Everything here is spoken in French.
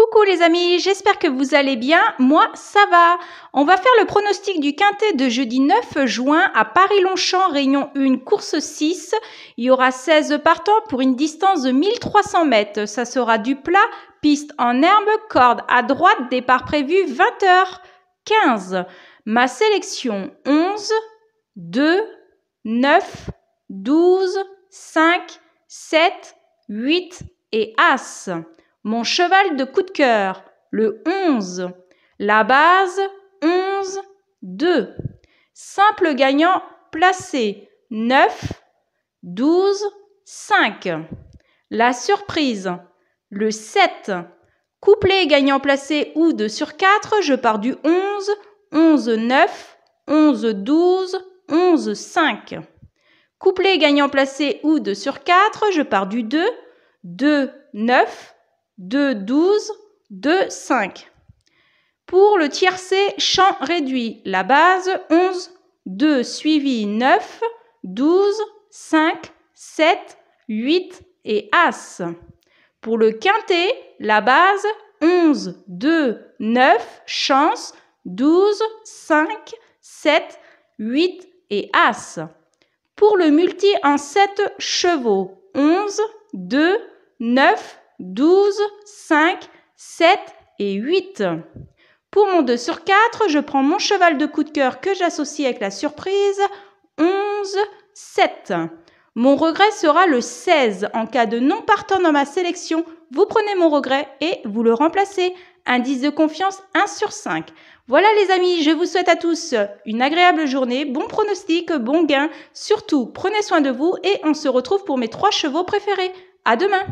Coucou les amis, j'espère que vous allez bien. Moi, ça va. On va faire le pronostic du quintet de jeudi 9 juin à Paris-Longchamp, Réunion 1, course 6. Il y aura 16 partants pour une distance de 1300 mètres. Ça sera du plat, piste en herbe, corde à droite, départ prévu 20h15. Ma sélection 11, 2, 9, 12, 5, 7, 8 et As. Mon cheval de coup de cœur, le 11. La base, 11, 2. Simple gagnant placé, 9, 12, 5. La surprise, le 7. Couplé gagnant placé ou 2 sur 4, je pars du 11, 11, 9, 11, 12, 11, 5. Couplé gagnant placé ou 2 sur 4, je pars du 2, 2, 9, 2, 12, 2, 5. Pour le tiercé champ réduit, la base 11, 2 suivi 9, 12, 5, 7, 8 et As. Pour le quintet, la base 11, 2, 9, chance 12, 5, 7, 8 et As. Pour le multi en 7 chevaux, 11, 2, 9, 12, 5, 7 et 8. Pour mon 2 sur 4, je prends mon cheval de coup de cœur que j'associe avec la surprise, 11, 7. Mon regret sera le 16 en cas de non partant dans ma sélection. Vous prenez mon regret et vous le remplacez. Indice de confiance 1 sur 5. Voilà les amis, je vous souhaite à tous une agréable journée, bon pronostic, bon gain. Surtout, prenez soin de vous et on se retrouve pour mes trois chevaux préférés. À demain